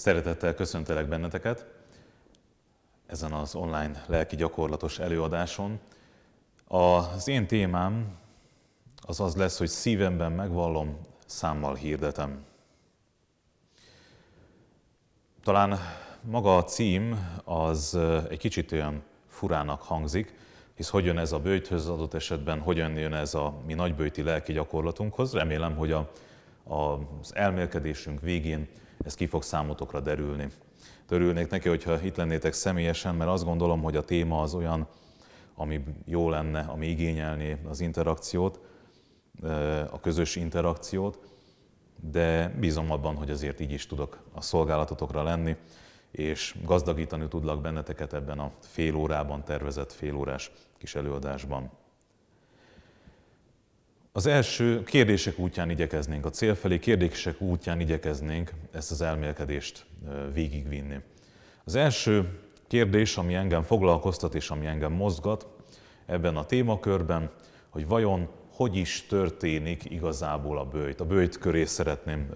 Szeretettel köszöntelek benneteket ezen az online lelki gyakorlatos előadáson. Az én témám az az lesz, hogy szívemben megvallom, számmal hirdetem. Talán maga a cím az egy kicsit olyan furának hangzik, hisz hogyan ez a bőjthöz adott esetben, hogyan jön ez a mi nagybőjti lelki gyakorlatunkhoz. Remélem, hogy a, a, az elmélkedésünk végén ez ki fog számotokra derülni. Törülnék neki, hogyha itt lennétek személyesen, mert azt gondolom, hogy a téma az olyan, ami jó lenne, ami igényelné az interakciót, a közös interakciót, de bízom abban, hogy azért így is tudok a szolgálatotokra lenni, és gazdagítani tudlak benneteket ebben a fél órában tervezett félórás kis előadásban. Az első kérdések útján igyekeznénk, a cél felé kérdések útján igyekeznénk ezt az elmélkedést végigvinni. Az első kérdés, ami engem foglalkoztat és ami engem mozgat ebben a témakörben, hogy vajon hogy is történik igazából a bőjt. A bőjt köré szeretném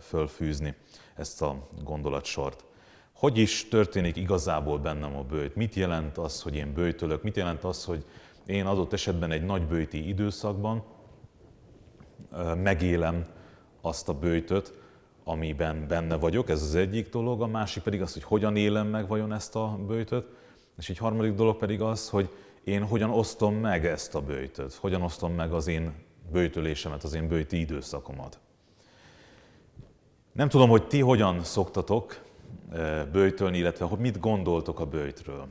fölfűzni ezt a gondolatsort. Hogy is történik igazából bennem a bőjt? Mit jelent az, hogy én bőjtölök? Mit jelent az, hogy én adott esetben egy nagy bőti időszakban megélem azt a bőjtöt, amiben benne vagyok, ez az egyik dolog, a másik pedig az, hogy hogyan élem meg vajon ezt a bőjtöt, és egy harmadik dolog pedig az, hogy én hogyan osztom meg ezt a bőjtöt, hogyan osztom meg az én bőjtölésemet, az én bőjti időszakomat. Nem tudom, hogy ti hogyan szoktatok bőjtölni, illetve hogy mit gondoltok a bőjtről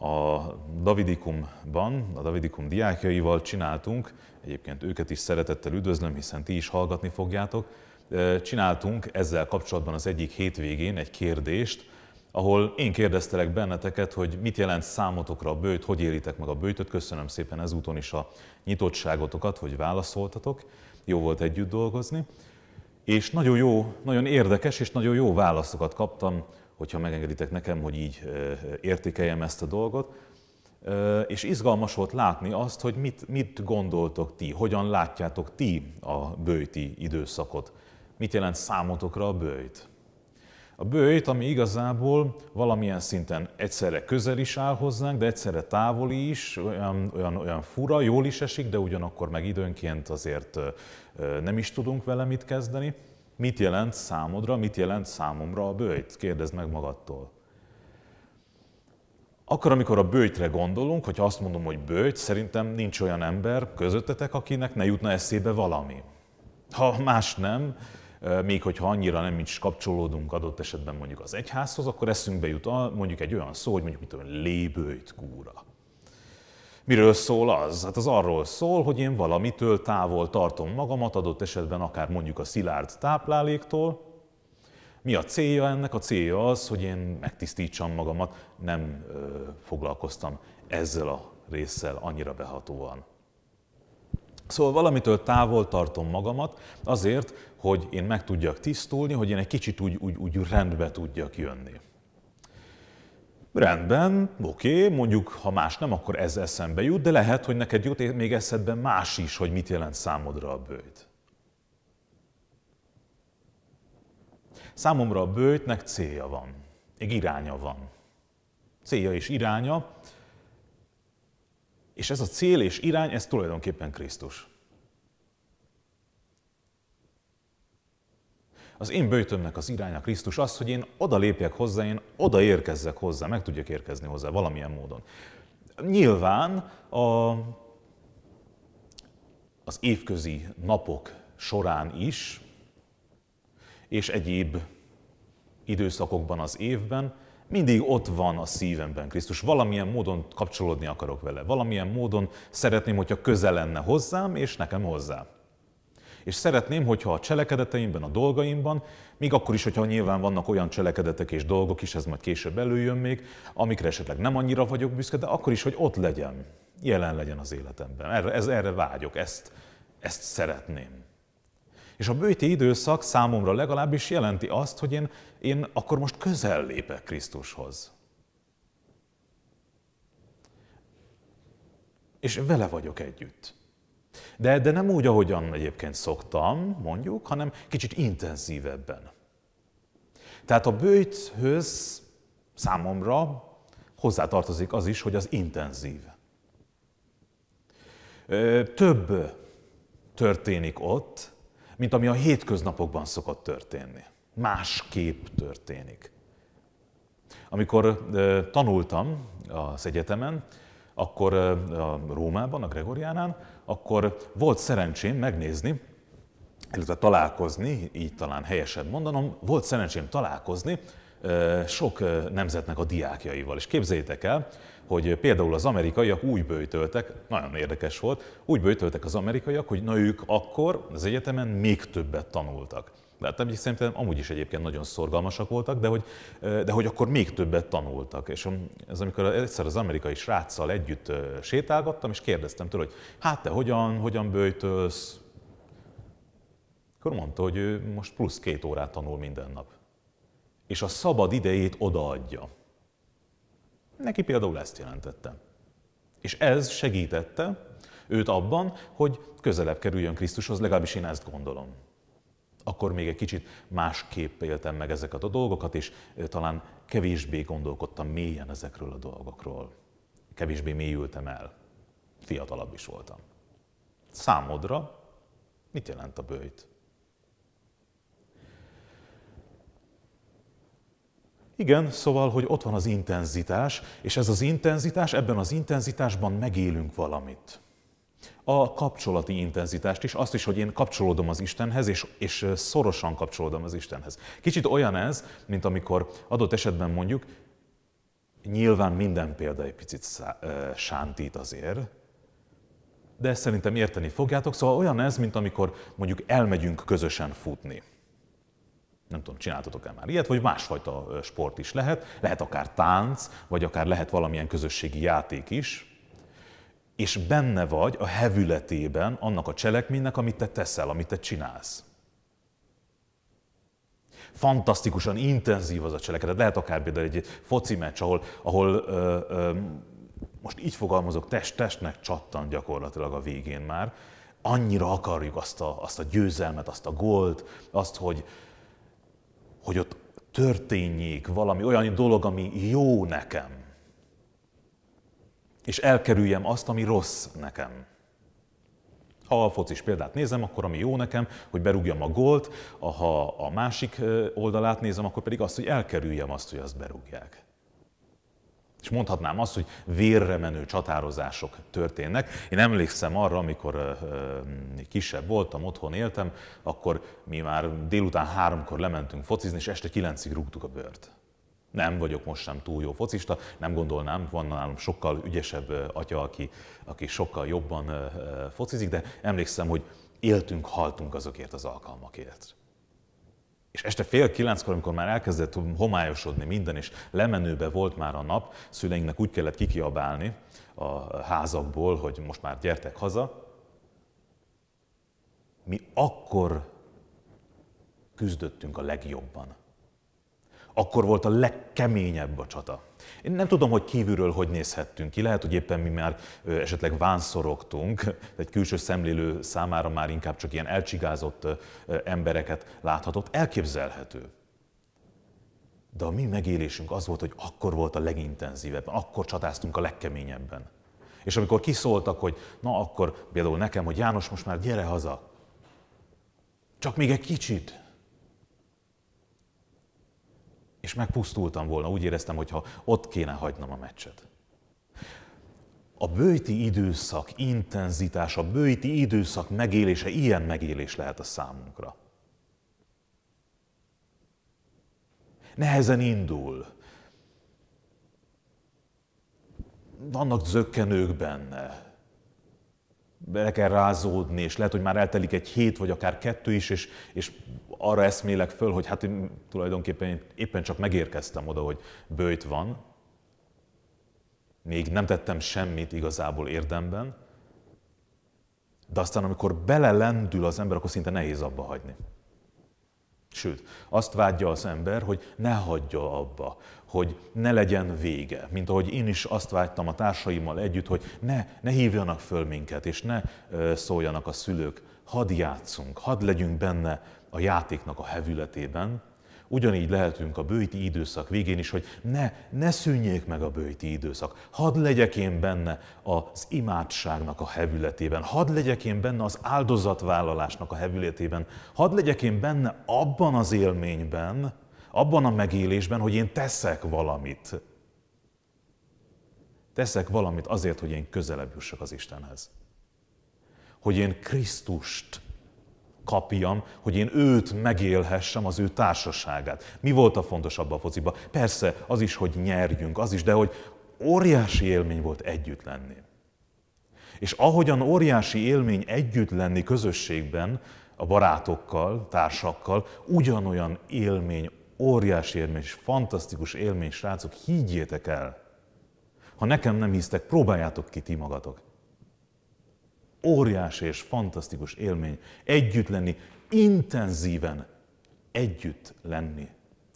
a Davidikumban, a Davidikum diákjaival csináltunk, egyébként őket is szeretettel üdvözlöm, hiszen ti is hallgatni fogjátok, eh, csináltunk ezzel kapcsolatban az egyik hétvégén egy kérdést, ahol én kérdeztelek benneteket, hogy mit jelent számotokra a bőjt, hogy élitek meg a bőjtöt. Köszönöm szépen ezúton is a nyitottságotokat, hogy válaszoltatok. Jó volt együtt dolgozni. És nagyon jó, nagyon érdekes és nagyon jó válaszokat kaptam hogyha megengeditek nekem, hogy így értékeljem ezt a dolgot. És izgalmas volt látni azt, hogy mit, mit gondoltok ti, hogyan látjátok ti a bőti időszakot. Mit jelent számotokra a bőjt? A bőjt, ami igazából valamilyen szinten egyszerre közel is áll hozzánk, de egyszerre távoli is, olyan, olyan, olyan fura, jól is esik, de ugyanakkor meg időnként azért nem is tudunk vele mit kezdeni. Mit jelent számodra, mit jelent számomra a bőjt? Kérdezd meg magadtól. Akkor, amikor a bőjtre gondolunk, hogy azt mondom, hogy bőjt, szerintem nincs olyan ember közöttetek, akinek ne jutna eszébe valami. Ha más nem, még hogyha annyira nem is kapcsolódunk adott esetben mondjuk az egyházhoz, akkor eszünkbe jut a, mondjuk egy olyan szó, hogy mondjuk mit tudom, lébőjt kúra. Miről szól az? Hát az arról szól, hogy én valamitől távol tartom magamat, adott esetben akár mondjuk a szilárd tápláléktól. Mi a célja ennek? A célja az, hogy én megtisztítsam magamat. Nem ö, foglalkoztam ezzel a résszel annyira behatóan. Szóval valamitől távol tartom magamat azért, hogy én meg tudjak tisztulni, hogy én egy kicsit úgy, úgy, úgy rendbe tudjak jönni rendben, oké, okay, mondjuk ha más nem, akkor ez eszembe jut, de lehet, hogy neked jut még eszedbe más is, hogy mit jelent számodra a bőjt. Számomra a bőjtnek célja van, egy iránya van. Célja és iránya, és ez a cél és irány, ez tulajdonképpen Krisztus. Az én bőtömnek az iránya Krisztus az, hogy én oda lépjek hozzá, én oda érkezzek hozzá, meg tudjak érkezni hozzá valamilyen módon. Nyilván a, az évközi napok során is, és egyéb időszakokban az évben, mindig ott van a szívemben Krisztus. Valamilyen módon kapcsolódni akarok vele, valamilyen módon szeretném, hogyha közel lenne hozzám, és nekem hozzá. És szeretném, hogyha a cselekedeteimben, a dolgaimban, még akkor is, hogyha nyilván vannak olyan cselekedetek és dolgok is, ez majd később előjön még, amikre esetleg nem annyira vagyok büszke, de akkor is, hogy ott legyen, jelen legyen az életemben. Erre, ez, erre vágyok, ezt, ezt szeretném. És a bőti időszak számomra legalábbis jelenti azt, hogy én, én akkor most közel lépek Krisztushoz. És vele vagyok együtt. De, de nem úgy, ahogyan egyébként szoktam, mondjuk, hanem kicsit intenzívebben. Tehát a bőjthöz számomra hozzátartozik az is, hogy az intenzív. Több történik ott, mint ami a hétköznapokban szokott történni. Másképp történik. Amikor tanultam az egyetemen, akkor a Rómában, a Gregoriánán, akkor volt szerencsém megnézni, illetve találkozni, így talán helyesebb mondanom, volt szerencsém találkozni sok nemzetnek a diákjaival. És képzeljétek el, hogy például az amerikaiak úgy bőjtöltek, nagyon érdekes volt, úgy bőjtöltek az amerikaiak, hogy na ők akkor az egyetemen még többet tanultak. Láttam, hogy szerintem amúgy is egyébként nagyon szorgalmasak voltak, de hogy, de hogy akkor még többet tanultak. És ez amikor egyszer az amerikai sráccal együtt sétálgattam, és kérdeztem tőle, hogy hát te hogyan, hogyan bőjtölsz? Akkor mondta, hogy ő most plusz két órát tanul minden nap. És a szabad idejét odaadja. Neki például ezt jelentette. És ez segítette őt abban, hogy közelebb kerüljön Krisztushoz, legalábbis én ezt gondolom akkor még egy kicsit másképp éltem meg ezeket a dolgokat, és talán kevésbé gondolkodtam mélyen ezekről a dolgokról. Kevésbé mélyültem el. Fiatalabb is voltam. Számodra mit jelent a bőjt? Igen, szóval, hogy ott van az intenzitás, és ez az intenzitás, ebben az intenzitásban megélünk valamit a kapcsolati intenzitást is, azt is, hogy én kapcsolódom az Istenhez, és, és szorosan kapcsolódom az Istenhez. Kicsit olyan ez, mint amikor adott esetben mondjuk, nyilván minden példa egy picit szá, ö, sántít azért, de ezt szerintem érteni fogjátok, szóval olyan ez, mint amikor mondjuk elmegyünk közösen futni. Nem tudom, csináltatok-e már ilyet, vagy másfajta sport is lehet, lehet akár tánc, vagy akár lehet valamilyen közösségi játék is, és benne vagy a hevületében annak a cselekménynek, amit te teszel, amit te csinálsz. Fantasztikusan intenzív az a cselekedet. Lehet akár például egy foci meccs, ahol, ahol ö, ö, most így fogalmazok, test-testnek csattan gyakorlatilag a végén már. Annyira akarjuk azt a, azt a győzelmet, azt a gólt, azt, hogy, hogy ott történjék valami olyan dolog, ami jó nekem és elkerüljem azt, ami rossz nekem. Ha a focis példát nézem, akkor ami jó nekem, hogy berúgjam a gólt, ha a másik oldalát nézem, akkor pedig azt, hogy elkerüljem azt, hogy azt berúgják. És mondhatnám azt, hogy vérre menő csatározások történnek. Én emlékszem arra, amikor kisebb voltam, otthon éltem, akkor mi már délután háromkor lementünk focizni, és este kilencig rúgtuk a bört nem vagyok most sem túl jó focista, nem gondolnám, van nálam sokkal ügyesebb atya, aki, aki sokkal jobban focizik, de emlékszem, hogy éltünk, haltunk azokért az alkalmakért. És este fél kilenckor, amikor már elkezdett homályosodni minden, és lemenőbe volt már a nap, szüleinknek úgy kellett kikiabálni a házakból, hogy most már gyertek haza. Mi akkor küzdöttünk a legjobban akkor volt a legkeményebb a csata. Én nem tudom, hogy kívülről hogy nézhettünk ki, lehet, hogy éppen mi már esetleg vánszorogtunk, egy külső szemlélő számára már inkább csak ilyen elcsigázott embereket láthatott, elképzelhető. De a mi megélésünk az volt, hogy akkor volt a legintenzívebb, akkor csatáztunk a legkeményebben. És amikor kiszóltak, hogy na akkor például nekem, hogy János, most már gyere haza, csak még egy kicsit, és megpusztultam volna, úgy éreztem, hogy ha ott kéne hagynom a meccset. A bőti időszak intenzitása, a bőti időszak megélése ilyen megélés lehet a számunkra. Nehezen indul. Vannak zöggenők benne, bele kell rázódni, és lehet, hogy már eltelik egy hét, vagy akár kettő is, és, és arra eszmélek föl, hogy hát én tulajdonképpen éppen csak megérkeztem oda, hogy bőjt van, még nem tettem semmit igazából érdemben, de aztán amikor belelendül az ember, akkor szinte nehéz abba hagyni. Sőt, azt vágyja az ember, hogy ne hagyja abba hogy ne legyen vége, mint ahogy én is azt vágytam a társaimmal együtt, hogy ne, ne hívjanak föl minket, és ne szóljanak a szülők, hadd játszunk, hadd legyünk benne a játéknak a hevületében, Ugyanígy lehetünk a bőti időszak végén is, hogy ne, ne szűnjék meg a bőti időszak. Hadd legyek én benne az imádságnak a hevületében, hadd legyek én benne az áldozatvállalásnak a hevületében, hadd legyek én benne abban az élményben, abban a megélésben, hogy én teszek valamit. Teszek valamit azért, hogy én közelebb jussak az Istenhez. Hogy én Krisztust kapjam, hogy én őt megélhessem, az ő társaságát. Mi volt a fontosabb a fociba? Persze, az is, hogy nyerjünk, az is, de hogy óriási élmény volt együtt lenni. És ahogyan óriási élmény együtt lenni közösségben, a barátokkal, társakkal, ugyanolyan élmény óriási élmény, és fantasztikus élmény, srácok, higgyétek el. Ha nekem nem hisztek, próbáljátok ki ti magatok. Óriási és fantasztikus élmény együtt lenni, intenzíven együtt lenni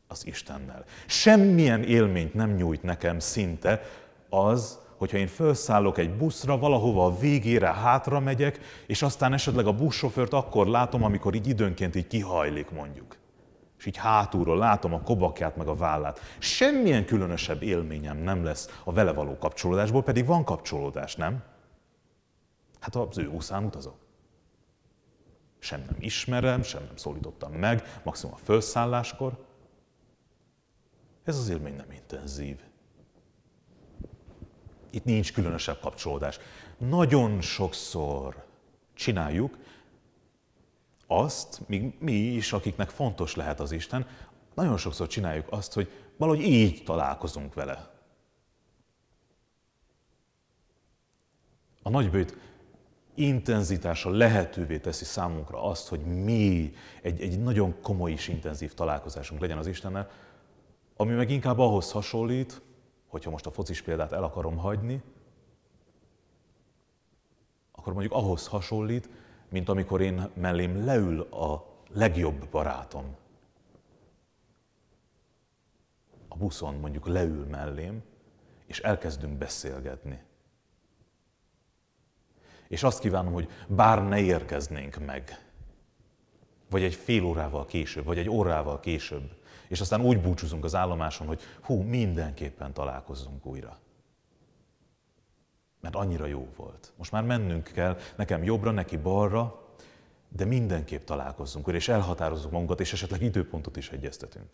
az Istennel. Semmilyen élményt nem nyújt nekem szinte az, hogyha én felszállok egy buszra, valahova a végére hátra megyek, és aztán esetleg a buszsofőrt akkor látom, amikor így időnként így kihajlik mondjuk és így hátulról látom a kobakját meg a vállát. Semmilyen különösebb élményem nem lesz a vele való kapcsolódásból, pedig van kapcsolódás, nem? Hát az ő úszán utazok. Sem nem ismerem, sem nem szólítottam meg, maximum a felszálláskor. Ez az élmény nem intenzív. Itt nincs különösebb kapcsolódás. Nagyon sokszor csináljuk, azt, míg mi is, akiknek fontos lehet az Isten, nagyon sokszor csináljuk azt, hogy valahogy így találkozunk vele. A nagybőt intenzitása lehetővé teszi számunkra azt, hogy mi egy, egy nagyon komoly és intenzív találkozásunk legyen az Istennel, ami meg inkább ahhoz hasonlít, hogyha most a focis példát el akarom hagyni, akkor mondjuk ahhoz hasonlít, mint amikor én mellém leül a legjobb barátom. A buszon mondjuk leül mellém, és elkezdünk beszélgetni. És azt kívánom, hogy bár ne érkeznénk meg, vagy egy fél órával később, vagy egy órával később, és aztán úgy búcsúzunk az állomáson, hogy hú, mindenképpen találkozzunk újra mert annyira jó volt. Most már mennünk kell, nekem jobbra, neki balra, de mindenképp találkozzunk, és elhatározunk magunkat, és esetleg időpontot is egyeztetünk.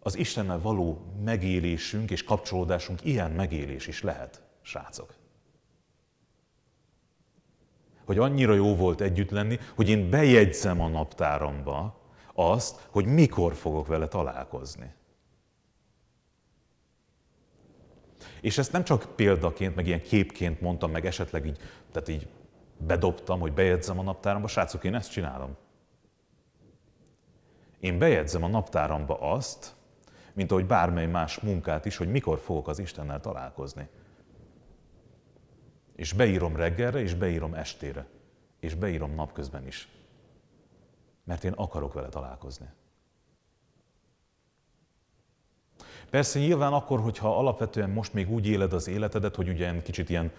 Az Istennel való megélésünk és kapcsolódásunk ilyen megélés is lehet, srácok. Hogy annyira jó volt együtt lenni, hogy én bejegyzem a naptáramba azt, hogy mikor fogok vele találkozni. És ezt nem csak példaként, meg ilyen képként mondtam, meg esetleg így, tehát így bedobtam, hogy bejegyzem a naptáramba, srácok, én ezt csinálom. Én bejegyzem a naptáramba azt, mint ahogy bármely más munkát is, hogy mikor fogok az Istennel találkozni. És beírom reggelre, és beírom estére, és beírom napközben is. Mert én akarok vele találkozni. Persze nyilván akkor, hogyha alapvetően most még úgy éled az életedet, hogy ugye kicsit ilyen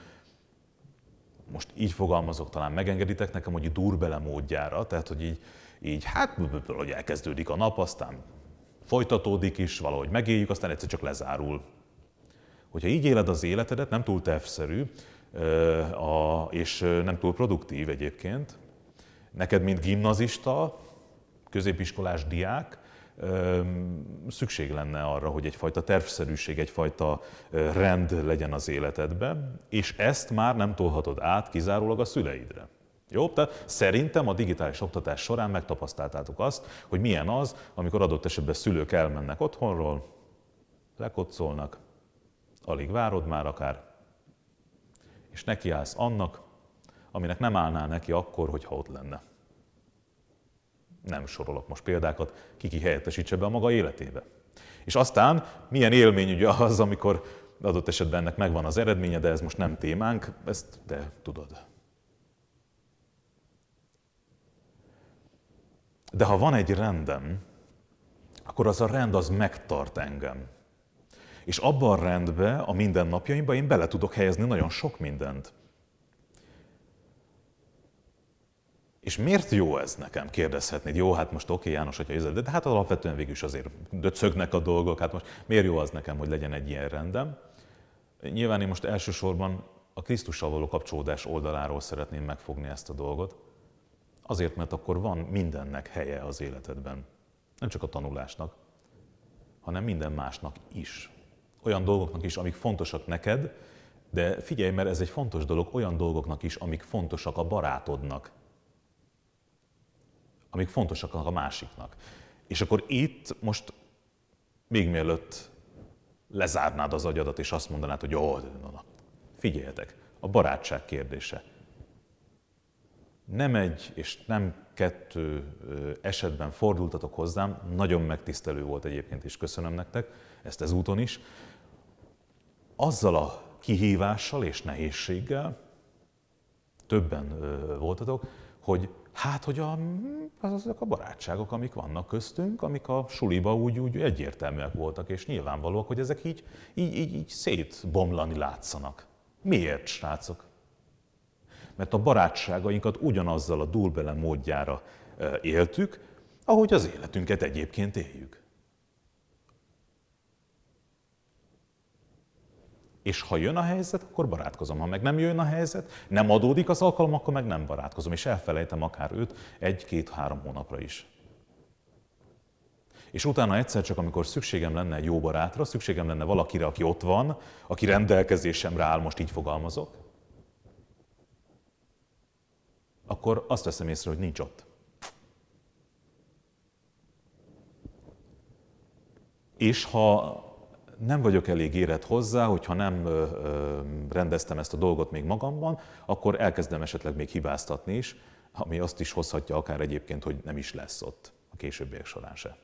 most így fogalmazok, talán megengeditek nekem, hogy durbele módjára, tehát hogy így, így hát, hogy elkezdődik a nap, aztán folytatódik is, valahogy megéljük, aztán egyszer csak lezárul. Hogyha így éled az életedet, nem túl tervszerű, és nem túl produktív egyébként, neked, mint gimnazista, középiskolás diák, szükség lenne arra, hogy egyfajta tervszerűség, egyfajta rend legyen az életedben, és ezt már nem tolhatod át kizárólag a szüleidre. Jó? Tehát szerintem a digitális oktatás során megtapasztaltátok azt, hogy milyen az, amikor adott esetben szülők elmennek otthonról, lekocolnak, alig várod már akár, és nekiállsz annak, aminek nem állnál neki akkor, hogyha ott lenne nem sorolok most példákat, ki ki helyettesítse be a maga életébe. És aztán milyen élmény ugye az, amikor adott esetben ennek megvan az eredménye, de ez most nem témánk, ezt te tudod. De ha van egy rendem, akkor az a rend az megtart engem. És abban a rendbe, a mindennapjaimban én bele tudok helyezni nagyon sok mindent. És miért jó ez nekem, kérdezhetnéd? Jó, hát most oké, János, hogyha jössz, de hát alapvetően végül is azért döcögnek a dolgok, hát most miért jó az nekem, hogy legyen egy ilyen rendem? Nyilván én most elsősorban a Krisztussal való kapcsolódás oldaláról szeretném megfogni ezt a dolgot, azért, mert akkor van mindennek helye az életedben. Nem csak a tanulásnak, hanem minden másnak is. Olyan dolgoknak is, amik fontosak neked, de figyelj, mert ez egy fontos dolog, olyan dolgoknak is, amik fontosak a barátodnak, amik fontosak a másiknak. És akkor itt most még mielőtt lezárnád az agyadat, és azt mondanád, hogy jó, na, na. figyeljetek, a barátság kérdése. Nem egy és nem kettő esetben fordultatok hozzám, nagyon megtisztelő volt egyébként, és köszönöm nektek ezt ezúton is. Azzal a kihívással és nehézséggel, többen voltatok, hogy Hát, hogy a, az, azok a barátságok, amik vannak köztünk, amik a suliba úgy, úgy egyértelműek voltak, és nyilvánvalóak, hogy ezek így, így, így, így szétbomlani látszanak. Miért, srácok? Mert a barátságainkat ugyanazzal a dúlbele módjára éltük, ahogy az életünket egyébként éljük. És ha jön a helyzet, akkor barátkozom. Ha meg nem jön a helyzet, nem adódik az alkalom, akkor meg nem barátkozom, és elfelejtem akár őt egy-két-három hónapra is. És utána egyszer csak, amikor szükségem lenne jó barátra, szükségem lenne valakire, aki ott van, aki rendelkezésemre áll, most így fogalmazok, akkor azt veszem észre, hogy nincs ott. És ha nem vagyok elég érett hozzá, hogyha nem rendeztem ezt a dolgot még magamban, akkor elkezdem esetleg még hibáztatni is, ami azt is hozhatja akár egyébként, hogy nem is lesz ott a későbbiek során se.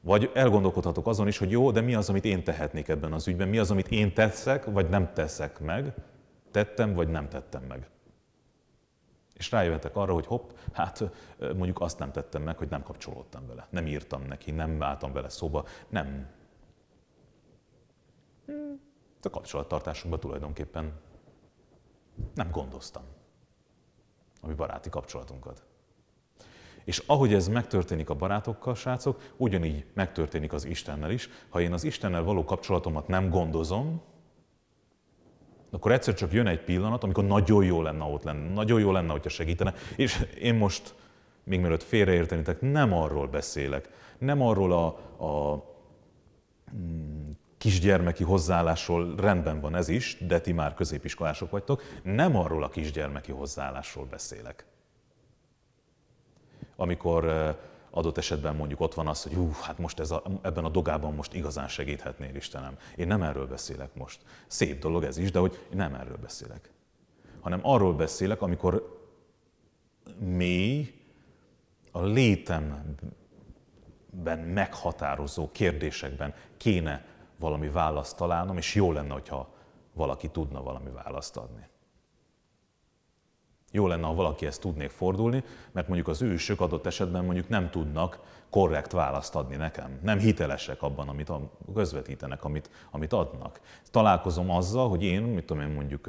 Vagy elgondolkodhatok azon is, hogy jó, de mi az, amit én tehetnék ebben az ügyben, mi az, amit én teszek, vagy nem teszek meg, tettem, vagy nem tettem meg. És rájöhetek arra, hogy hopp, hát mondjuk azt nem tettem meg, hogy nem kapcsolódtam vele, nem írtam neki, nem álltam vele szóba, nem a kapcsolattartásunkban tulajdonképpen nem gondoztam a mi baráti kapcsolatunkat. És ahogy ez megtörténik a barátokkal, srácok, ugyanígy megtörténik az Istennel is. Ha én az Istennel való kapcsolatomat nem gondozom, akkor egyszer csak jön egy pillanat, amikor nagyon jó lenne, ott lenne, nagyon jó lenne, hogyha segítene. És én most, még mielőtt félreértenitek, nem arról beszélek, nem arról a, a hmm, kisgyermeki hozzáállásról rendben van ez is, de ti már középiskolások vagytok, nem arról a kisgyermeki hozzáállásról beszélek. Amikor adott esetben mondjuk ott van az, hogy hú, hát most ez a, ebben a dogában most igazán segíthetnél Istenem. Én nem erről beszélek most. Szép dolog ez is, de hogy nem erről beszélek. Hanem arról beszélek, amikor mély, a létemben meghatározó kérdésekben kéne valami választ találnom, és jó lenne, hogyha valaki tudna valami választ adni. Jó lenne, ha ezt tudnék fordulni, mert mondjuk az ősök adott esetben mondjuk nem tudnak korrekt választ adni nekem. Nem hitelesek abban, amit közvetítenek, amit, amit adnak. Találkozom azzal, hogy én, mit tudom én mondjuk,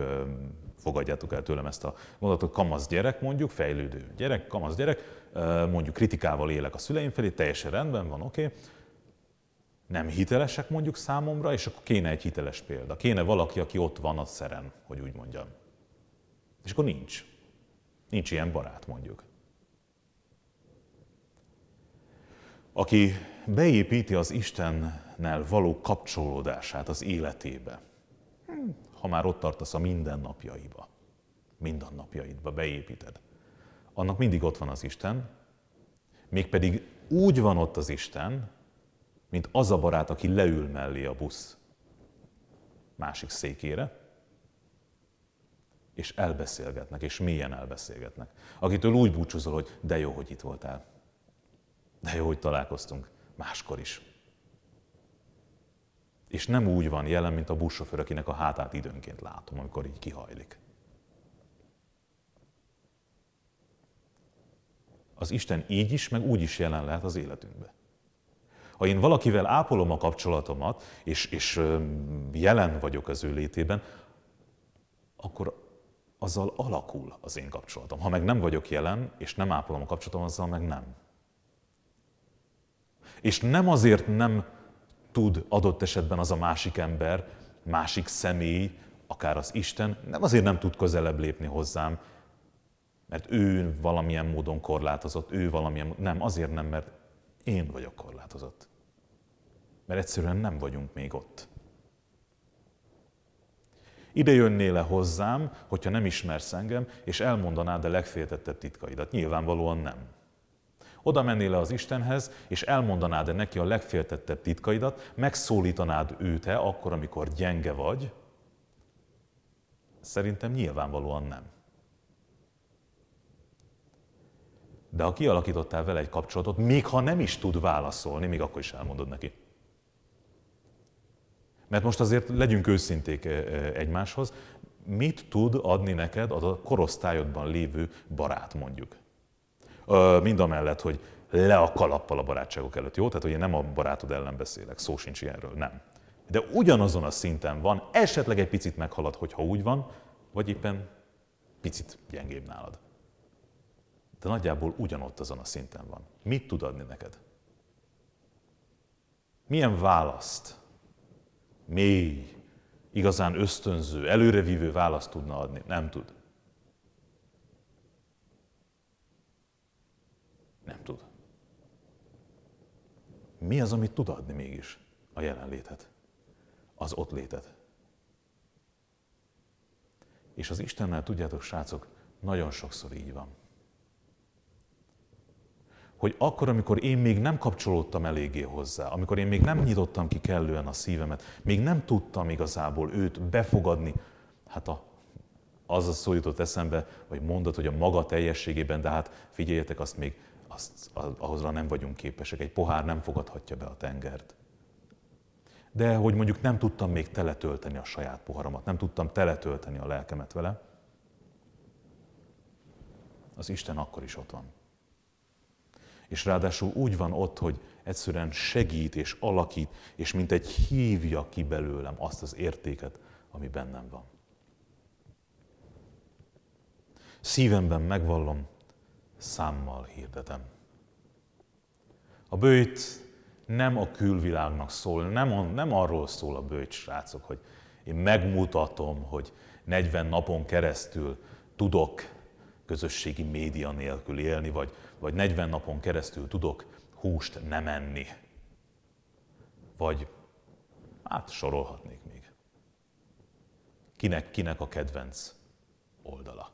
fogadjátok el tőlem ezt a hogy kamasz gyerek mondjuk, fejlődő gyerek, kamasz gyerek, mondjuk kritikával élek a szüleim felé, teljesen rendben van, oké, okay nem hitelesek mondjuk számomra, és akkor kéne egy hiteles példa. Kéne valaki, aki ott van a szeren, hogy úgy mondjam. És akkor nincs. Nincs ilyen barát mondjuk. Aki beépíti az Istennel való kapcsolódását az életébe, hm, ha már ott tartasz a mindennapjaiba, mindennapjaidba beépíted, annak mindig ott van az Isten, mégpedig úgy van ott az Isten, mint az a barát, aki leül mellé a busz másik székére, és elbeszélgetnek, és mélyen elbeszélgetnek. Akitől úgy búcsúzol, hogy de jó, hogy itt voltál. De jó, hogy találkoztunk. Máskor is. És nem úgy van jelen, mint a buszsofőr, akinek a hátát időnként látom, amikor így kihajlik. Az Isten így is, meg úgy is jelen lehet az életünkbe. Ha én valakivel ápolom a kapcsolatomat, és, és jelen vagyok az ő létében, akkor azzal alakul az én kapcsolatom. Ha meg nem vagyok jelen, és nem ápolom a kapcsolatom, azzal meg nem. És nem azért nem tud adott esetben az a másik ember, másik személy, akár az Isten, nem azért nem tud közelebb lépni hozzám, mert ő valamilyen módon korlátozott, ő valamilyen, nem, azért nem, mert én vagyok korlátozott. Mert egyszerűen nem vagyunk még ott. Ide jönnél le hozzám, hogyha nem ismersz engem, és elmondanád a legféltettebb titkaidat? Nyilvánvalóan nem. Oda mennél le az Istenhez, és elmondanád-e neki a legféltettebb titkaidat, megszólítanád őt-e akkor, amikor gyenge vagy? Szerintem nyilvánvalóan nem. De ha kialakítottál vele egy kapcsolatot, még ha nem is tud válaszolni, még akkor is elmondod neki. Mert most azért legyünk őszinték eh, eh, egymáshoz, mit tud adni neked az a korosztályodban lévő barát mondjuk? Mind mellett, hogy le a kalappal a barátságok előtt, jó? Tehát, hogy én nem a barátod ellen beszélek, szó sincs ilyenről, nem. De ugyanazon a szinten van, esetleg egy picit meghalad, hogyha úgy van, vagy éppen picit gyengébb nálad de nagyjából ugyanott azon a szinten van. Mit tud adni neked? Milyen választ, mély, igazán ösztönző, előrevívő választ tudna adni? Nem tud. Nem tud. Mi az, amit tud adni mégis? A jelenlétet. Az ott létet. És az Istennel, tudjátok, srácok, nagyon sokszor így van hogy akkor, amikor én még nem kapcsolódtam eléggé hozzá, amikor én még nem nyitottam ki kellően a szívemet, még nem tudtam igazából őt befogadni, hát a, az a szó jutott eszembe, vagy mondat, hogy a maga teljességében, de hát figyeljetek, azt még azt, ahhozra nem vagyunk képesek, egy pohár nem fogadhatja be a tengert. De hogy mondjuk nem tudtam még teletölteni a saját poharamat, nem tudtam teletölteni a lelkemet vele, az Isten akkor is ott van. És ráadásul úgy van ott, hogy egyszerűen segít és alakít, és mint egy hívja ki belőlem azt az értéket, ami bennem van. Szívemben megvallom, számmal hirdetem. A bőjt nem a külvilágnak szól, nem, nem arról szól a bőjt, srácok, hogy én megmutatom, hogy 40 napon keresztül tudok közösségi média nélkül élni, vagy vagy 40 napon keresztül tudok húst nem enni. Vagy hát sorolhatnék még. Kinek, kinek a kedvenc oldala.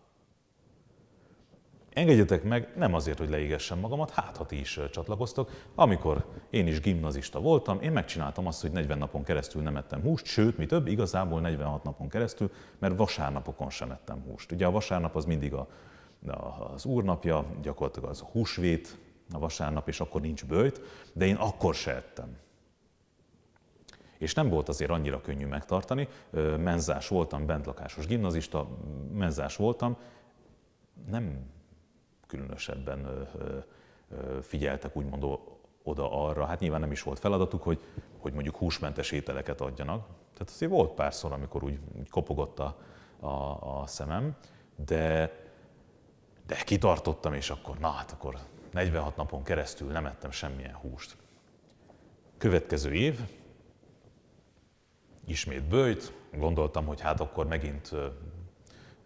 Engedjetek meg, nem azért, hogy leégessem magamat, hát ha ti is csatlakoztok. Amikor én is gimnazista voltam, én megcsináltam azt, hogy 40 napon keresztül nem ettem húst, sőt, mi több, igazából 46 napon keresztül, mert vasárnapokon sem ettem húst. Ugye a vasárnap az mindig a az úrnapja, gyakorlatilag az a húsvét, a vasárnap, és akkor nincs bőjt, de én akkor se ettem. És nem volt azért annyira könnyű megtartani, menzás voltam, bentlakásos gimnazista, menzás voltam, nem különösebben figyeltek úgymond oda arra, hát nyilván nem is volt feladatuk, hogy, hogy mondjuk húsmentes ételeket adjanak. Tehát azért volt pár amikor úgy, úgy kopogott a, a, a szemem, de de kitartottam, és akkor na hát akkor 46 napon keresztül nem ettem semmilyen húst. Következő év, ismét bőjt, gondoltam, hogy hát akkor megint ö,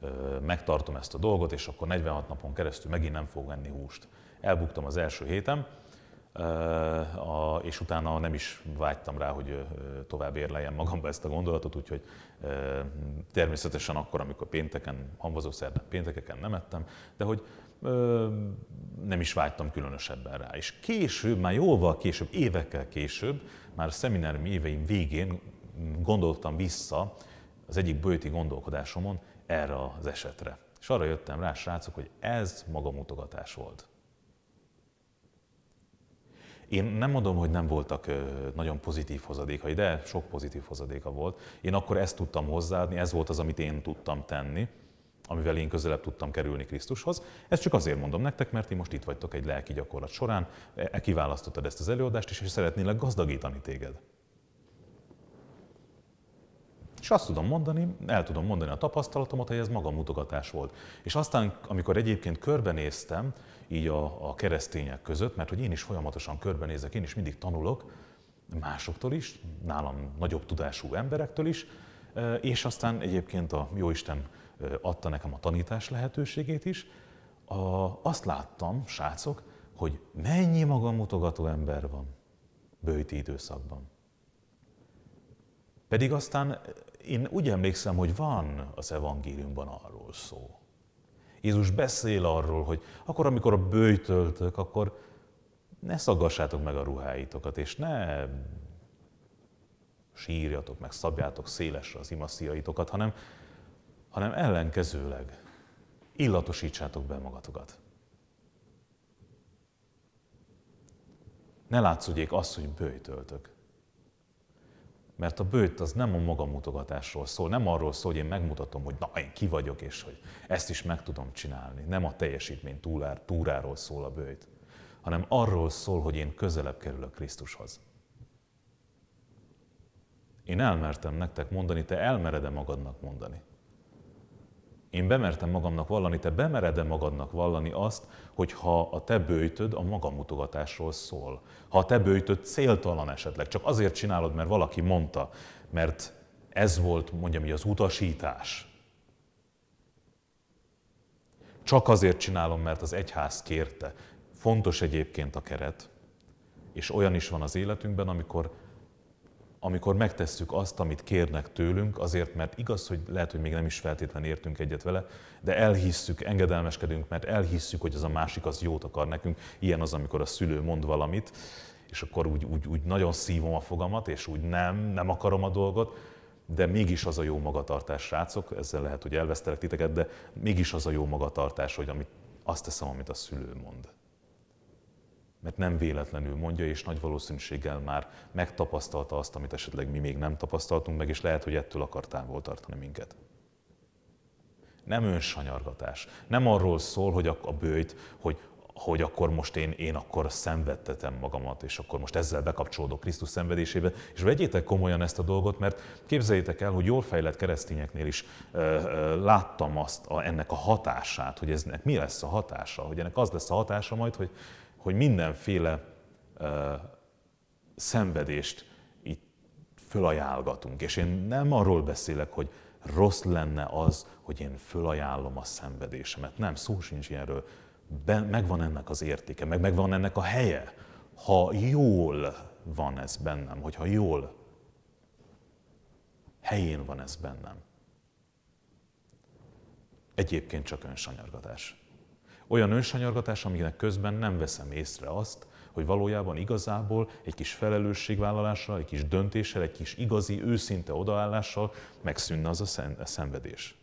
ö, megtartom ezt a dolgot, és akkor 46 napon keresztül megint nem fog enni húst. Elbuktam az első hétem, és utána nem is vágytam rá, hogy tovább érleljem magamba ezt a gondolatot, úgyhogy természetesen akkor, amikor pénteken, hamvazó szerdán, péntekeken nem ettem, de hogy nem is vágytam különösebben rá. És később, már jóval később, évekkel később, már a szemináriumi éveim végén gondoltam vissza az egyik bőti gondolkodásomon erre az esetre. És arra jöttem rá, srácok, hogy ez magamutogatás volt. Én nem mondom, hogy nem voltak nagyon pozitív hozadékai, de sok pozitív hozadéka volt. Én akkor ezt tudtam hozzáadni, ez volt az, amit én tudtam tenni, amivel én közelebb tudtam kerülni Krisztushoz. Ezt csak azért mondom nektek, mert ti most itt vagytok egy lelki gyakorlat során, e, e kiválasztottad ezt az előadást is, és szeretnélek gazdagítani téged. És azt tudom mondani, el tudom mondani a tapasztalatomat, hogy ez maga mutogatás volt. És aztán, amikor egyébként körbenéztem, így a, a keresztények között, mert hogy én is folyamatosan körbenézek, én is mindig tanulok másoktól is, nálam nagyobb tudású emberektől is, e, és aztán egyébként a Jóisten e, adta nekem a tanítás lehetőségét is. A, azt láttam, srácok, hogy mennyi magamutogató ember van bőti időszakban. Pedig aztán én úgy emlékszem, hogy van az evangéliumban arról szó, Jézus beszél arról, hogy akkor, amikor a bőjtöltök, akkor ne szaggassátok meg a ruháitokat, és ne sírjatok meg, szabjátok szélesre az imasziaitokat, hanem, hanem ellenkezőleg illatosítsátok be magatokat. Ne látszódjék azt, hogy bőjtöltök. Mert a bőt az nem a magamutogatásról szól, nem arról szól, hogy én megmutatom, hogy na, én ki vagyok, és hogy ezt is meg tudom csinálni. Nem a teljesítmény túlár, túráról szól a bőjt, hanem arról szól, hogy én közelebb kerülök Krisztushoz. Én elmertem nektek mondani, te elmered-e magadnak mondani? Én bemertem magamnak vallani, te bemered-e magadnak vallani azt, hogy ha a te bőjtöd a magamutogatásról szól? Ha a te bőjtöd céltalan esetleg, csak azért csinálod, mert valaki mondta, mert ez volt, mondjam mi az utasítás. Csak azért csinálom, mert az egyház kérte. Fontos egyébként a keret, és olyan is van az életünkben, amikor amikor megtesszük azt, amit kérnek tőlünk, azért, mert igaz, hogy lehet, hogy még nem is feltétlenül értünk egyet vele, de elhisszük, engedelmeskedünk, mert elhisszük, hogy az a másik az jót akar nekünk. Ilyen az, amikor a szülő mond valamit, és akkor úgy, úgy, úgy nagyon szívom a fogamat, és úgy nem, nem akarom a dolgot, de mégis az a jó magatartás, srácok, ezzel lehet, hogy elvesztelek titeket, de mégis az a jó magatartás, hogy amit azt teszem, amit a szülő mond mert nem véletlenül mondja, és nagy valószínűséggel már megtapasztalta azt, amit esetleg mi még nem tapasztaltunk meg, és lehet, hogy ettől akar távol tartani minket. Nem önsanyargatás. Nem arról szól, hogy a bőjt, hogy hogy akkor most én, én akkor szenvedtetem magamat, és akkor most ezzel bekapcsolódok Krisztus szenvedésébe. És vegyétek komolyan ezt a dolgot, mert képzeljétek el, hogy jól fejlett keresztényeknél is ö, ö, láttam azt, a, ennek a hatását, hogy eznek mi lesz a hatása, hogy ennek az lesz a hatása majd, hogy hogy mindenféle ö, szenvedést itt fölajálgatunk. És én nem arról beszélek, hogy rossz lenne az, hogy én fölajánlom a szenvedésemet. Nem, szó sincs ilyenről. Be, megvan ennek az értéke, meg megvan ennek a helye. Ha jól van ez bennem, hogyha jól helyén van ez bennem. Egyébként csak önsanyargatás. Olyan önsanyargatás, aminek közben nem veszem észre azt, hogy valójában igazából egy kis felelősségvállalással, egy kis döntéssel, egy kis igazi, őszinte odaállással megszűnne az a, a szenvedés.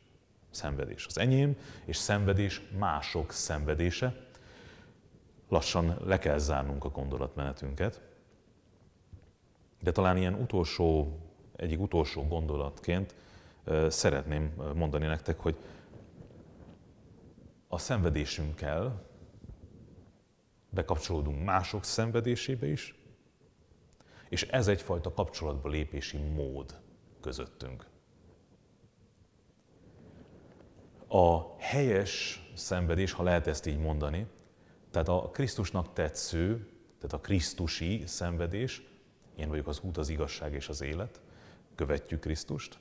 Szenvedés az enyém, és szenvedés mások szenvedése. Lassan le kell zárnunk a gondolatmenetünket. De talán ilyen utolsó, egyik utolsó gondolatként szeretném mondani nektek, hogy a szenvedésünkkel bekapcsolódunk mások szenvedésébe is, és ez egyfajta kapcsolatba lépési mód közöttünk. A helyes szenvedés, ha lehet ezt így mondani, tehát a Krisztusnak tetsző, tehát a Krisztusi szenvedés, én vagyok az út, az igazság és az élet, követjük Krisztust,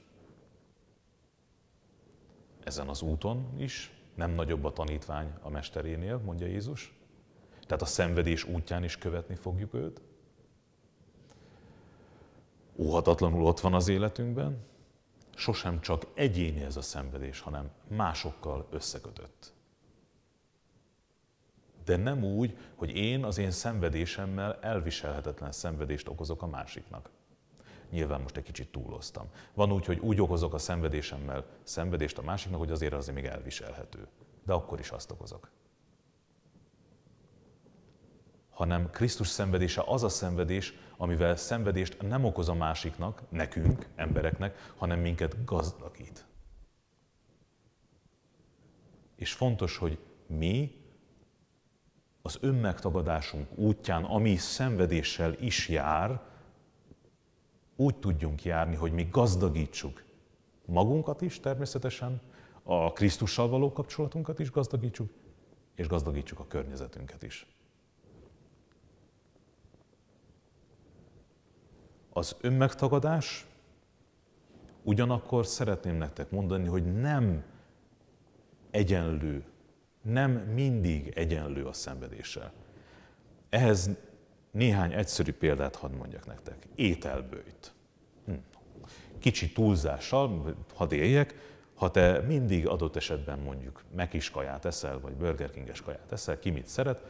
ezen az úton is, nem nagyobb a tanítvány a mesterénél, mondja Jézus. Tehát a szenvedés útján is követni fogjuk őt. Óhatatlanul ott van az életünkben. Sosem csak egyéni ez a szenvedés, hanem másokkal összekötött. De nem úgy, hogy én az én szenvedésemmel elviselhetetlen szenvedést okozok a másiknak nyilván most egy kicsit túloztam. Van úgy, hogy úgy okozok a szenvedésemmel szenvedést a másiknak, hogy azért azért még elviselhető. De akkor is azt okozok. Hanem Krisztus szenvedése az a szenvedés, amivel szenvedést nem okoz a másiknak, nekünk, embereknek, hanem minket gazdagít. És fontos, hogy mi az önmegtagadásunk útján, ami szenvedéssel is jár, úgy tudjunk járni, hogy mi gazdagítsuk magunkat is természetesen, a Krisztussal való kapcsolatunkat is gazdagítsuk, és gazdagítsuk a környezetünket is. Az önmegtagadás ugyanakkor szeretném nektek mondani, hogy nem egyenlő, nem mindig egyenlő a szenvedéssel. Ehhez néhány egyszerű példát hadd mondjak nektek. Ételbőjt. Hm. Kicsi túlzással, hadd éljek, ha te mindig adott esetben mondjuk is kaját eszel, vagy Burger King-es kaját eszel, ki mit szeret,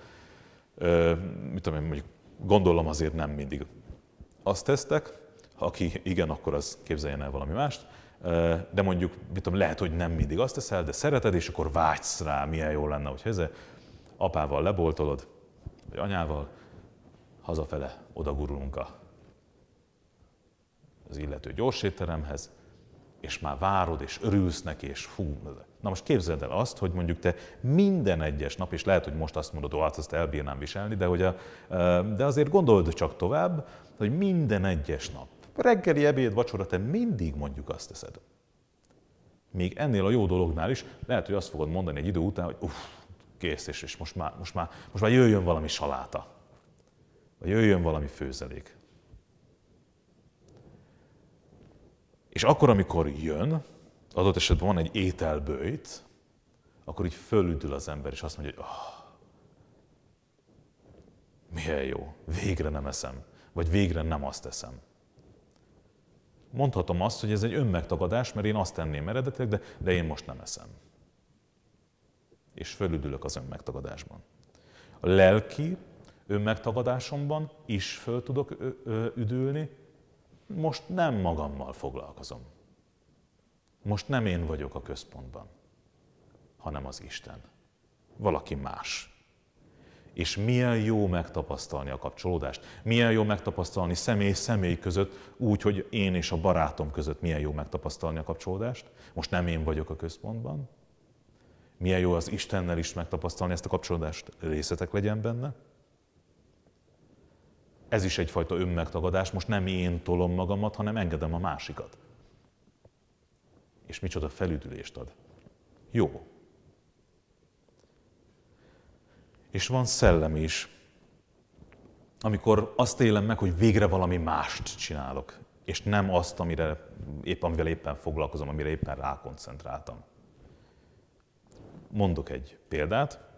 ö, mit tudom én, mondjuk gondolom azért nem mindig azt tesztek, aki igen, akkor az képzeljen el valami mást, de mondjuk, mit tudom, lehet, hogy nem mindig azt teszel, de szereted, és akkor vágysz rá, milyen jó lenne, hogyha ez apával leboltolod, vagy anyával, hazafele odagurulunk a, az illető gyorsétteremhez, és már várod, és örülsz neki, és fú. Na most képzeld el azt, hogy mondjuk te minden egyes nap, és lehet, hogy most azt mondod, hogy hát azt elbírnám viselni, de, hogy a, de azért gondold csak tovább, hogy minden egyes nap, reggeli, ebéd, vacsora, te mindig mondjuk azt teszed. Még ennél a jó dolognál is, lehet, hogy azt fogod mondani egy idő után, hogy uff, kész, és, és most, már, most, már, most már jöjjön valami saláta vagy jöjjön valami főzelék. És akkor, amikor jön, adott esetben van egy ételbőjt, akkor így fölüdül az ember, és azt mondja, hogy oh, milyen jó, végre nem eszem, vagy végre nem azt eszem. Mondhatom azt, hogy ez egy önmegtagadás, mert én azt tenném eredetileg, de, de én most nem eszem. És fölüdülök az önmegtagadásban. A lelki önmegtagadásomban is föl tudok üdülni, most nem magammal foglalkozom. Most nem én vagyok a központban, hanem az Isten. Valaki más. És milyen jó megtapasztalni a kapcsolódást, milyen jó megtapasztalni személy személy között, úgy, hogy én és a barátom között milyen jó megtapasztalni a kapcsolódást. Most nem én vagyok a központban. Milyen jó az Istennel is megtapasztalni ezt a kapcsolódást, részletek legyen benne. Ez is egyfajta önmegtagadás, most nem én tolom magamat, hanem engedem a másikat. És micsoda felüdülést ad. Jó. És van szellem is, amikor azt élem meg, hogy végre valami mást csinálok, és nem azt, amire épp, amivel éppen foglalkozom, amire éppen rákoncentráltam. Mondok egy példát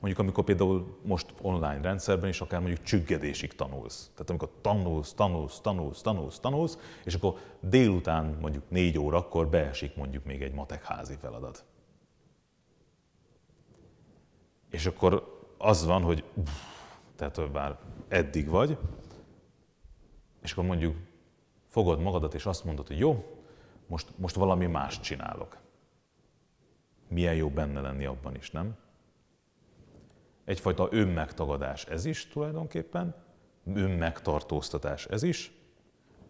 mondjuk amikor például most online rendszerben is akár mondjuk csüggedésig tanulsz. Tehát amikor tanulsz, tanulsz, tanulsz, tanulsz, tanulsz, és akkor délután mondjuk négy órakor beesik mondjuk még egy matekházi feladat. És akkor az van, hogy tehát már eddig vagy, és akkor mondjuk fogod magadat és azt mondod, hogy jó, most, most valami más csinálok. Milyen jó benne lenni abban is, nem? egyfajta önmegtagadás ez is tulajdonképpen, önmegtartóztatás ez is,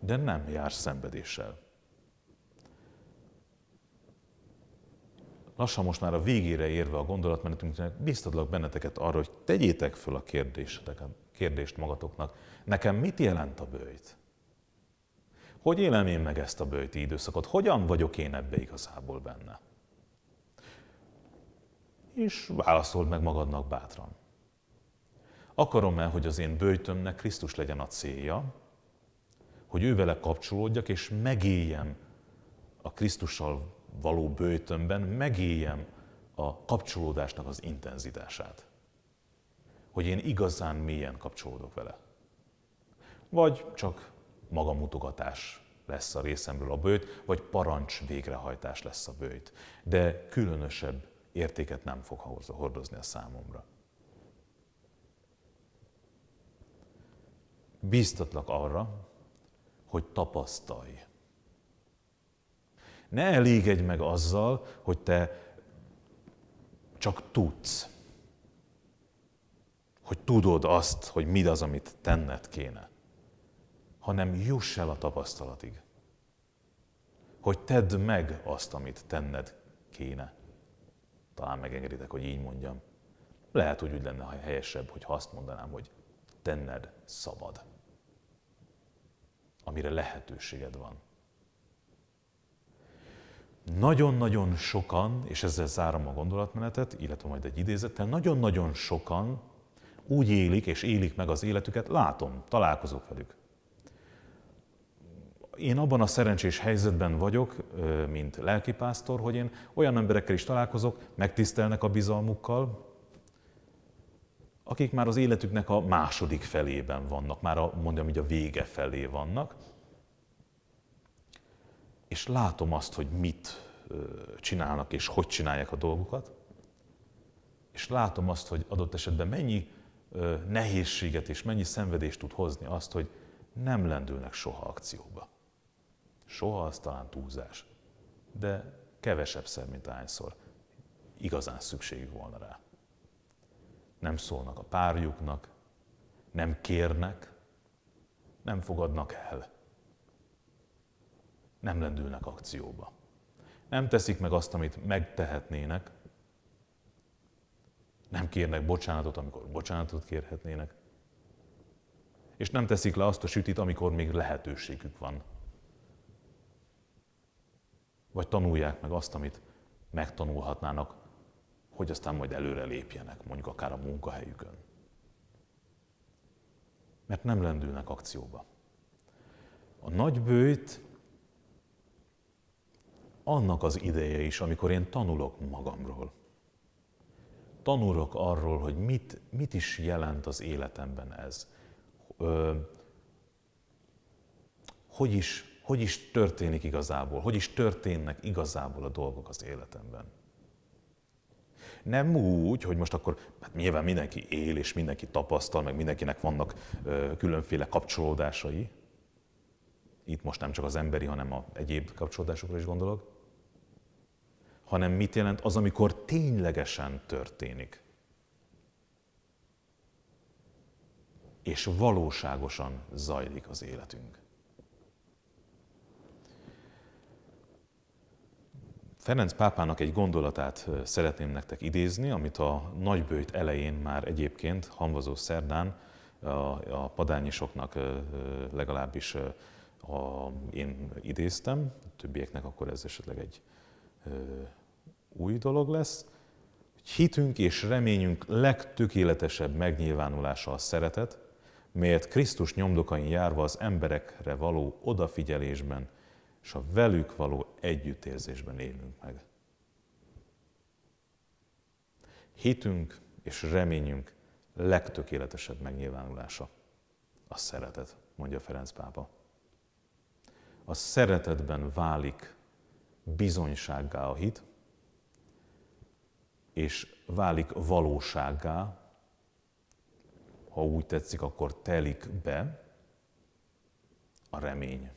de nem jár szenvedéssel. Lassan most már a végére érve a gondolatmenetünknek, biztatlak benneteket arra, hogy tegyétek föl a kérdést magatoknak. Nekem mit jelent a bőjt? Hogy élem én meg ezt a bőjti időszakot? Hogyan vagyok én ebbe igazából benne? és válaszold meg magadnak bátran. Akarom-e, hogy az én bőjtömnek Krisztus legyen a célja, hogy ő vele kapcsolódjak, és megéljem a Krisztussal való bőjtömben, megéljem a kapcsolódásnak az intenzitását. Hogy én igazán mélyen kapcsolódok vele. Vagy csak magamutogatás lesz a részemről a bőjt, vagy parancs végrehajtás lesz a bőjt. De különösebb értéket nem fog hordozni a számomra. Bíztatlak arra, hogy tapasztalj. Ne elégedj meg azzal, hogy te csak tudsz. Hogy tudod azt, hogy mi az, amit tenned kéne. Hanem juss el a tapasztalatig. Hogy tedd meg azt, amit tenned kéne talán megengeditek, hogy így mondjam. Lehet, hogy úgy lenne helyesebb, hogy azt mondanám, hogy tenned szabad, amire lehetőséged van. Nagyon-nagyon sokan, és ezzel zárom a gondolatmenetet, illetve majd egy idézettel, nagyon-nagyon sokan úgy élik és élik meg az életüket, látom, találkozok velük, én abban a szerencsés helyzetben vagyok, mint lelkipásztor, hogy én olyan emberekkel is találkozok, megtisztelnek a bizalmukkal, akik már az életüknek a második felében vannak, már a, mondjam így a vége felé vannak, és látom azt, hogy mit csinálnak és hogy csinálják a dolgukat, és látom azt, hogy adott esetben mennyi nehézséget és mennyi szenvedést tud hozni azt, hogy nem lendülnek soha akcióba soha az talán túlzás, de kevesebb szer, mint hányszor igazán szükségük volna rá. Nem szólnak a párjuknak, nem kérnek, nem fogadnak el, nem lendülnek akcióba. Nem teszik meg azt, amit megtehetnének, nem kérnek bocsánatot, amikor bocsánatot kérhetnének, és nem teszik le azt a sütit, amikor még lehetőségük van vagy tanulják meg azt, amit megtanulhatnának, hogy aztán majd előre lépjenek, mondjuk akár a munkahelyükön. Mert nem lendülnek akcióba. A nagybőjt annak az ideje is, amikor én tanulok magamról. Tanulok arról, hogy mit, mit is jelent az életemben ez. Ö, hogy is hogy is történik igazából, hogy is történnek igazából a dolgok az életemben. Nem úgy, hogy most akkor, hát nyilván mindenki él, és mindenki tapasztal, meg mindenkinek vannak ö, különféle kapcsolódásai. Itt most nem csak az emberi, hanem a egyéb kapcsolódásokra is gondolok. Hanem mit jelent az, amikor ténylegesen történik. És valóságosan zajlik az életünk. Ferenc pápának egy gondolatát szeretném nektek idézni, amit a nagybőjt elején már egyébként hamvazó szerdán a, padányisoknak legalábbis a, én idéztem, a többieknek akkor ez esetleg egy új dolog lesz. Hitünk és reményünk legtökéletesebb megnyilvánulása a szeretet, melyet Krisztus nyomdokain járva az emberekre való odafigyelésben és a velük való együttérzésben élünk meg. Hitünk és reményünk legtökéletesebb megnyilvánulása a szeretet, mondja Ferenc pápa. A szeretetben válik bizonysággá a hit, és válik valósággá, ha úgy tetszik, akkor telik be a remény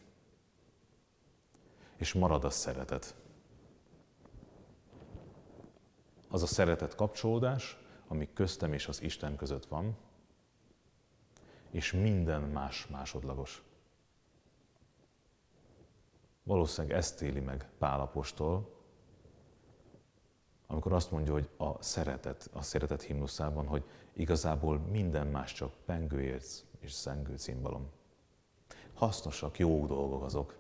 és marad a szeretet. Az a szeretet kapcsolódás, ami köztem és az Isten között van, és minden más másodlagos. Valószínűleg ezt éli meg Pálapostól, amikor azt mondja, hogy a szeretet, a szeretet himnuszában, hogy igazából minden más csak pengőérc és szengő cimbalom. Hasznosak, jó dolgok azok,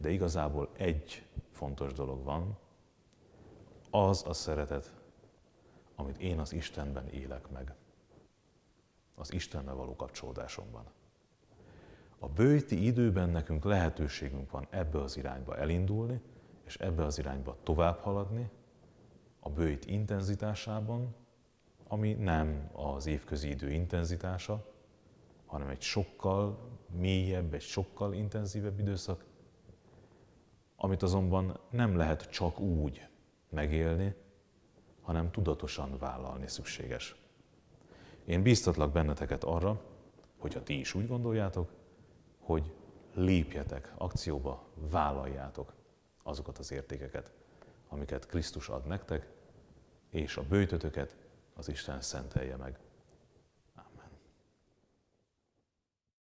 de igazából egy fontos dolog van, az a szeretet, amit én az Istenben élek meg. Az Istennel való kapcsolódásomban. A bőti időben nekünk lehetőségünk van ebbe az irányba elindulni, és ebbe az irányba tovább haladni, a bőjt intenzitásában, ami nem az évközi idő intenzitása, hanem egy sokkal mélyebb, egy sokkal intenzívebb időszak, amit azonban nem lehet csak úgy megélni, hanem tudatosan vállalni szükséges. Én bíztatlak benneteket arra, hogyha ti is úgy gondoljátok, hogy lépjetek akcióba, vállaljátok azokat az értékeket, amiket Krisztus ad nektek, és a bőtötöket az Isten szentelje meg.